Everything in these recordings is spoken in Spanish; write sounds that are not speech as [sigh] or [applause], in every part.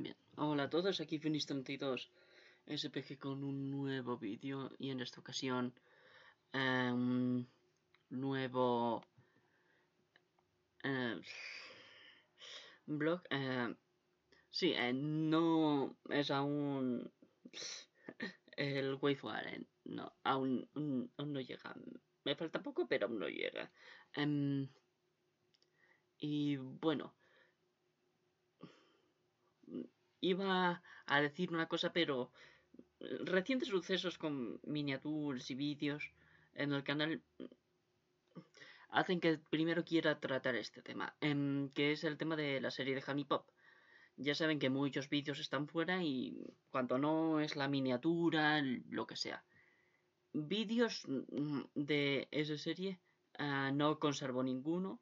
Bien, hola a todos, aquí Finis32 SPG con un nuevo vídeo y en esta ocasión em, nuevo em, blog. Em, sí, no es aún [laughs] el Warren no, aún, aún, no llega. Me falta poco, pero aún no llega. y bueno. Iba a decir una cosa, pero eh, recientes sucesos con miniaturas y vídeos en el canal mm, hacen que primero quiera tratar este tema, em, que es el tema de la serie de Honey Pop. Ya saben que muchos vídeos están fuera y cuanto no es la miniatura, lo que sea. Vídeos mm, de esa serie ah, no conservo ninguno,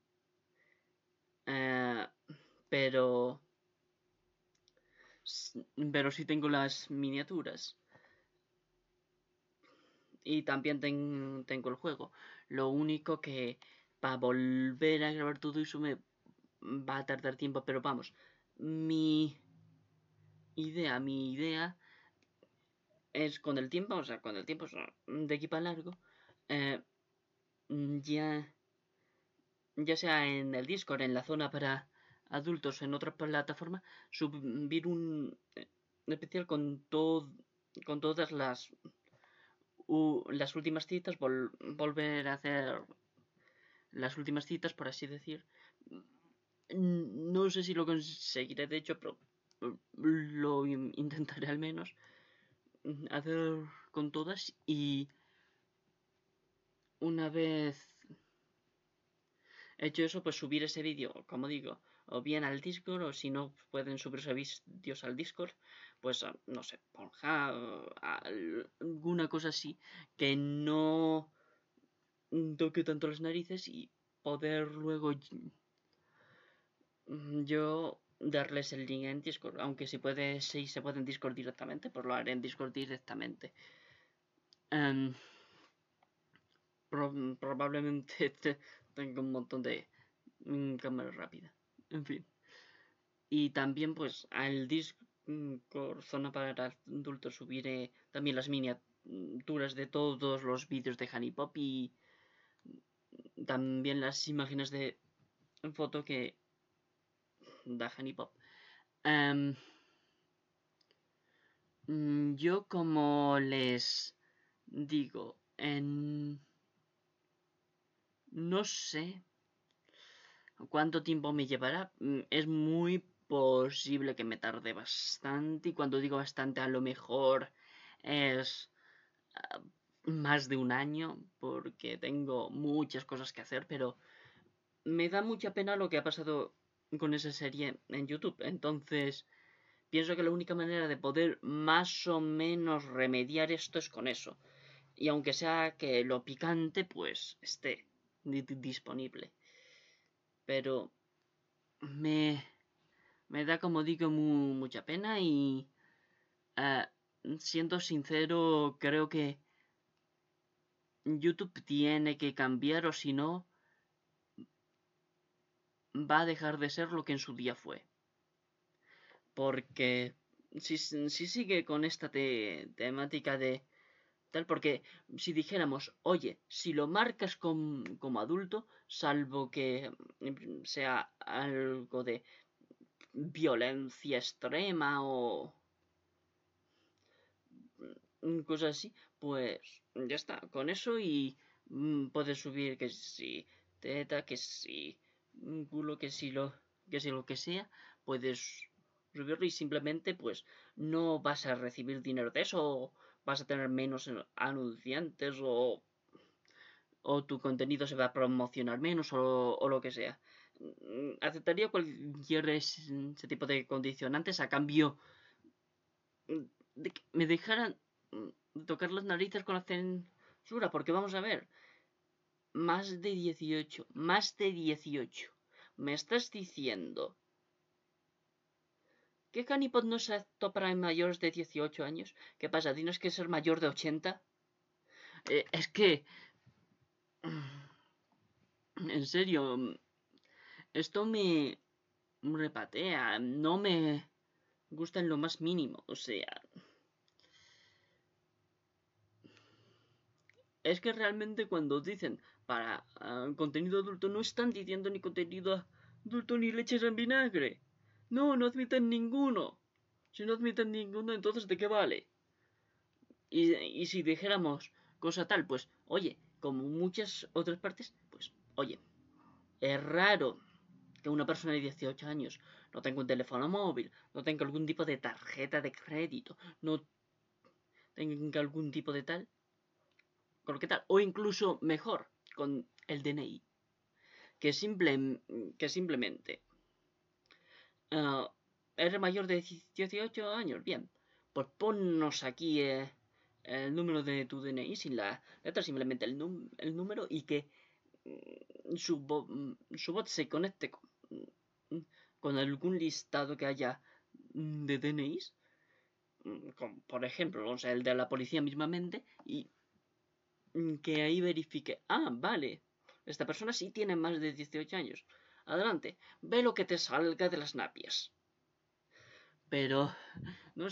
eh, pero pero sí tengo las miniaturas. Y también tengo el juego. Lo único que para volver a grabar todo eso me va a tardar tiempo. Pero vamos, mi idea, mi idea es con el tiempo, o sea, con el tiempo de equipa largo, eh, ya, ya sea en el Discord, en la zona para adultos en otra plataforma, subir un eh, especial con, todo con todas las, las últimas citas, volver a hacer las últimas citas, por así decir. Mm, no sé si lo conseguiré, de hecho, pero mm, lo intentaré al menos mm, hacer con todas y una vez hecho eso, pues subir ese vídeo, como digo, o bien al Discord, o si no pueden subir vídeos al Discord, pues ah, no sé, Ponja, ah, alguna cosa así que no toque tanto las narices y poder luego mm, yo darles el link en Discord, aunque si puede, si se puede en Discord directamente, pues lo haré en Discord directamente. Em, probablemente [laughs] tengo un montón de mm, cámaras rápidas en fin. Y también pues al Discord Zona para Adultos subiré también las miniaturas de todos los vídeos de Honey Pop y también las imágenes de foto que da Honey Pop. Em, mm, yo como les digo, en... no sé ¿Cuánto tiempo me llevará? Mm, es muy posible que me tarde bastante. Y cuando digo bastante, a lo mejor es ah, más de un año, porque tengo muchas cosas que hacer, pero me da mucha pena lo que ha pasado con esa serie en YouTube. Entonces, pienso que la única manera de poder más o menos remediar esto es con eso. Y aunque sea que lo picante, pues esté disponible. Pero me, da, como digo, mucha pena y, siento ah, siendo sincero, creo que YouTube tiene que cambiar o si no, va a dejar de ser lo que en su día fue. Porque si, si sigue con esta temática de Tal porque si dijéramos, oye, si lo marcas como adulto, salvo que mm, sea algo de violencia extrema o mm, cosas así, pues ya está, con eso y mm, puedes subir que si teta, que si culo, que si lo que si lo que sea, puedes subirlo y simplemente pues no vas a recibir dinero de eso vas a tener menos anunciantes o, tu contenido se va a promocionar menos o, o lo que sea. Mm, aceptaría cualquier ese tipo de condicionantes a cambio de que me dejaran mm, tocar las narices con la censura, porque vamos a ver, más de 18, más de 18. Me estás diciendo ¿Qué Canipod no se apto para mayores de 18 años? ¿Qué pasa? ¿Tienes que ser mayor de 80? Eh, es que... Mm, en serio... Mm, esto me... Repatea. No me... Gusta en lo más mínimo. O sea... es que realmente cuando dicen para ah, contenido adulto no están diciendo ni contenido adulto ni leches en vinagre. No, no admiten ninguno. Si no admiten ninguno, entonces ¿de qué vale? Y, si dijéramos cosa tal, pues, oye, como muchas otras partes, pues, oye, es raro que una persona de 18 años no tenga un teléfono móvil, no tenga algún tipo de tarjeta de crédito, no tenga algún tipo de tal, con lo que tal, o incluso mejor, con el DNI. Que, simple, que simplemente Uh, ah, eres mayor de 18 años, bien. Pues ponnos aquí eh, el número de tu DNI sin la letra, simplemente el, el número y que mm, mm, su, bot se conecte con, mm, algún listado que haya de DNIs. por ejemplo, o el de la policía mismamente y que ahí verifique, ah, vale, esta persona sí tiene más de 18 años. Adelante, ve lo que te salga de las napias. Pero, no,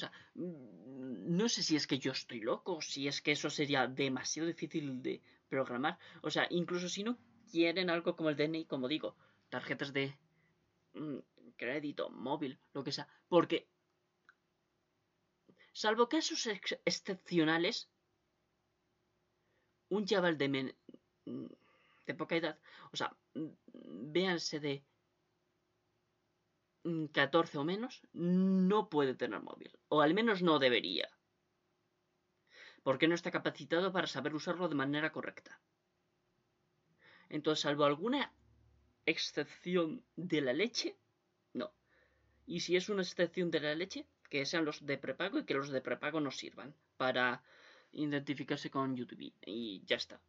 no sé si es que yo estoy loco, si es que eso sería demasiado difícil de programar. O sea, incluso si no quieren algo como el DNI, como digo, tarjetas de mm, crédito, móvil, lo que sea. Porque, salvo casos excepcionales, un chaval de men de poca edad, o sea, véanse de 14 o menos, no puede tener móvil, o al menos no debería, porque no está capacitado para saber usarlo de manera correcta. Entonces, salvo alguna excepción de la leche, no. Y si es una excepción de la leche, que sean los de prepago y que los de prepago nos sirvan para identificarse con YouTube. Y ya está.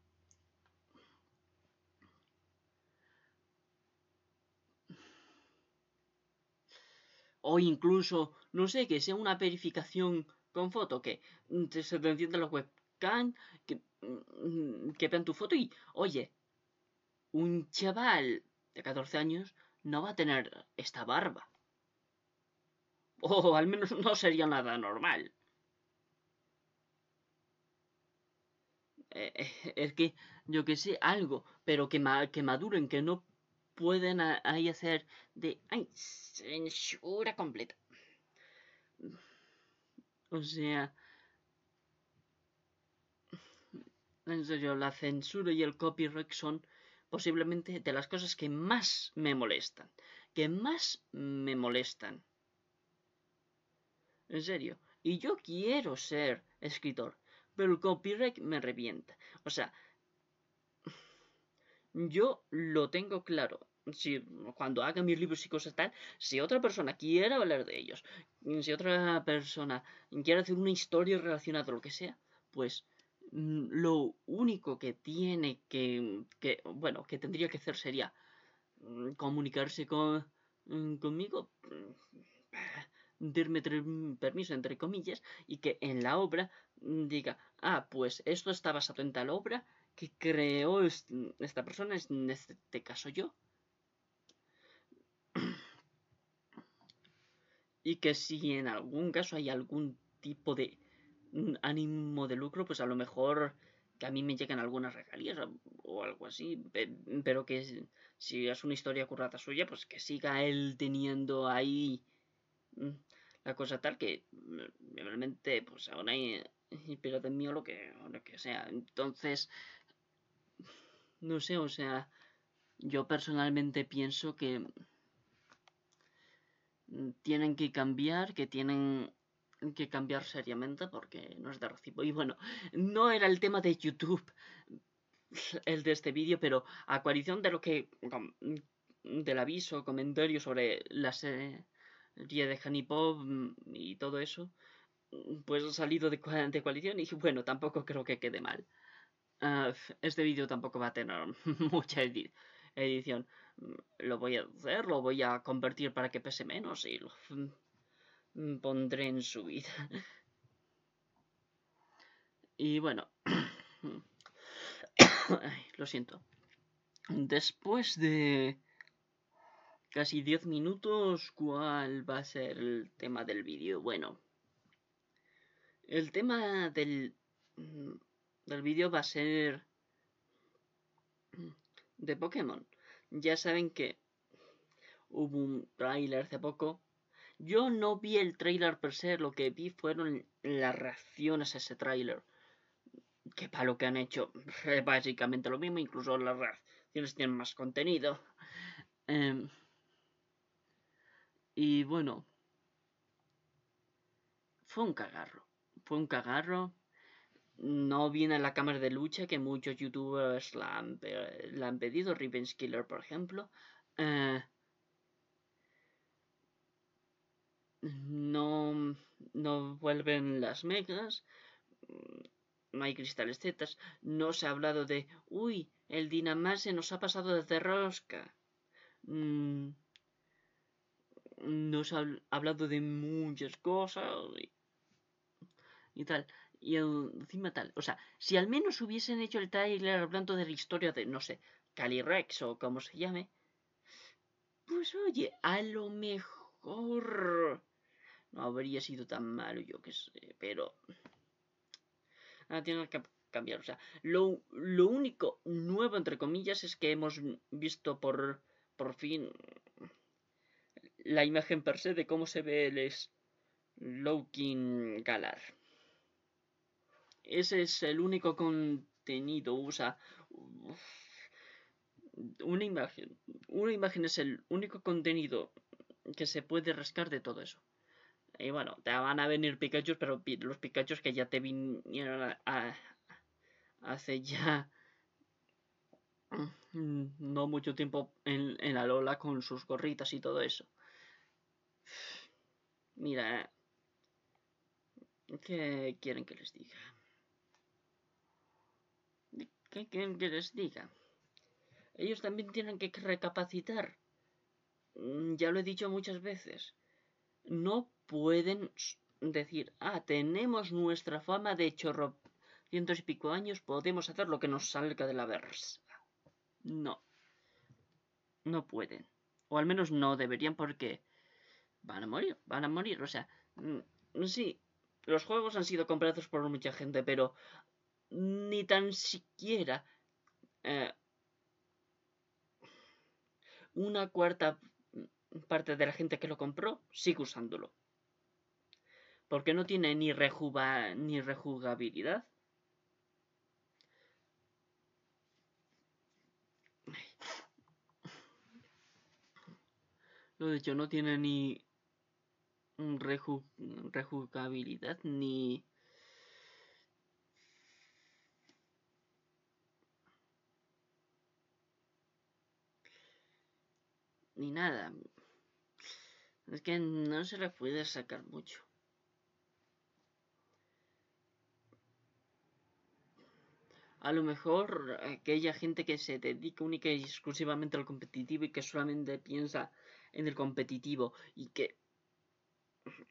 o incluso, no sé, que sea una verificación con foto, que mm, se te encienda la webcam, mm, que, vean tu foto y, oye, un chaval de 14 años no va a tener esta barba. O al menos no sería nada normal. Eh, eh, es que, yo que sé, algo, pero que, que maduren, que no pueden ahí hacer de censura completa. O sea, en serio, la censura y el copyright son posiblemente de las cosas que más me molestan, que más me molestan. En serio, y yo quiero ser escritor, pero el copyright me revienta. O sea, yo lo tengo claro. Si cuando haga mis libros y cosas tal, si otra persona quiere hablar de ellos, si otra persona quiere hacer una historia relacionada o lo que sea, pues mm, lo único que tiene que, que bueno, que tendría que hacer sería mm, comunicarse con, mm, conmigo darme permiso entre comillas y que en la obra mm, diga, ah, pues esto está basado en tal obra que creó esta persona, en este caso yo. y que si en algún caso hay algún tipo de mm, ánimo de lucro, pues a lo mejor que a mí me lleguen algunas regalías o algo así, pero que si es una historia currada suya, pues que siga él teniendo ahí mm, la cosa tal que mm, realmente pues ahora hay eh, inspirado mío o lo que, lo que sea. Entonces, no sé, o sea, yo personalmente pienso que mm, tienen que cambiar, que tienen que cambiar seriamente porque no es de recibo. Y bueno, no era el tema de YouTube [laughs] el de este vídeo, pero a coalición de lo que del aviso, comentario sobre las serie... Eh, el día de Hanipop mm, y todo eso, mm, pues he salido de, de, coalición y bueno, tampoco creo que quede mal. Ah, este vídeo tampoco va a tener [laughs] mucha edición. Mm, lo voy a hacer, lo voy a convertir para que pese menos y lo pondré en subida. y bueno, [coughs] [coughs] lo siento. Después de casi 10 minutos cuál va a ser el tema del vídeo. Bueno, el tema del, mm, del vídeo va a ser de Pokémon. Ya saben que hubo un tráiler hace poco. Yo no vi el trailer per se, lo que vi fueron las reacciones a ese tráiler. Que para lo que han hecho básicamente lo mismo, incluso las reacciones tienen más contenido. Em, y bueno, fue un cagarro, fue un cagarro. No viene la cámara de lucha que muchos youtubers la han, pedido, Revenge Killer por ejemplo. Eh, no, no vuelven las megas, mm, no hay cristales zetas, no se ha hablado de, uy, el Dinamar se nos ha pasado desde rosca. Mm, nos ha hablado de muchas cosas y, tal. Y encima tal. O sea, si al menos hubiesen hecho el trailer hablando de la historia de, no sé, Calirex o como se llame. Pues oye, a lo mejor no habría sido tan malo, yo que sé, pero... Ah, tiene que cambiar, o sea, lo, lo, único nuevo, entre comillas, es que hemos visto por, por fin la imagen per se de cómo se ve el Slowking Galar. Ese es el único contenido, usa una imagen. Una imagen es el único contenido que se puede rascar de todo eso. Y bueno, te van a venir Pikachu, pero los Pikachu que ya te vinieron hace ya no mucho tiempo en, en la Lola con sus gorritas y todo eso. Mira. ¿Qué quieren que les diga? ¿Qué quieren que les diga? Ellos también tienen que recapacitar. Mm, ya lo he dicho muchas veces. No pueden decir, ah, tenemos nuestra fama de chorro cientos y pico años, podemos hacer lo que nos salga de la versa. No. No pueden. O al menos no deberían porque van a morir, van a morir. O sea, mm, sí, los juegos han sido comprados por mucha gente, pero ni tan siquiera eh, una cuarta parte de la gente que lo compró sigue usándolo. Porque no tiene ni, rejuba ni rejugabilidad. Lo dicho, no tiene ni rejugabilidad ni ni nada es que no se le puede sacar mucho a lo mejor aquella gente que se dedica única y exclusivamente al competitivo y que solamente piensa en el competitivo y que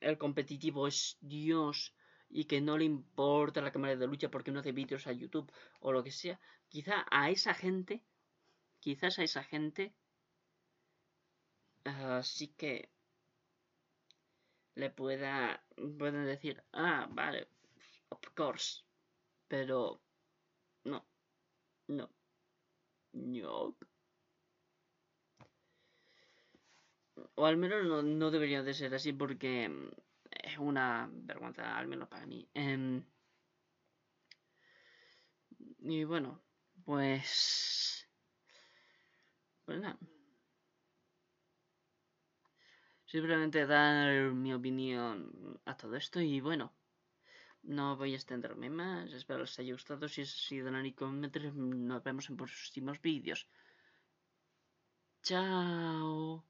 el competitivo es Dios y que no le importa la cámara de lucha porque no hace vídeos a YouTube o lo que sea, quizá a esa gente, quizás a esa gente, así ah, que le pueda, pueden decir, ah, vale, of course, pero no, no, no. o al menos no, debería de ser así porque mm, es una vergüenza, al menos para mí. Em, y bueno, pues... Pues nada. Simplemente dar mi opinión a todo esto y bueno. No voy a extenderme más. Espero les haya gustado. Si es así, donar y comentar. Nos vemos en próximos vídeos. Chao.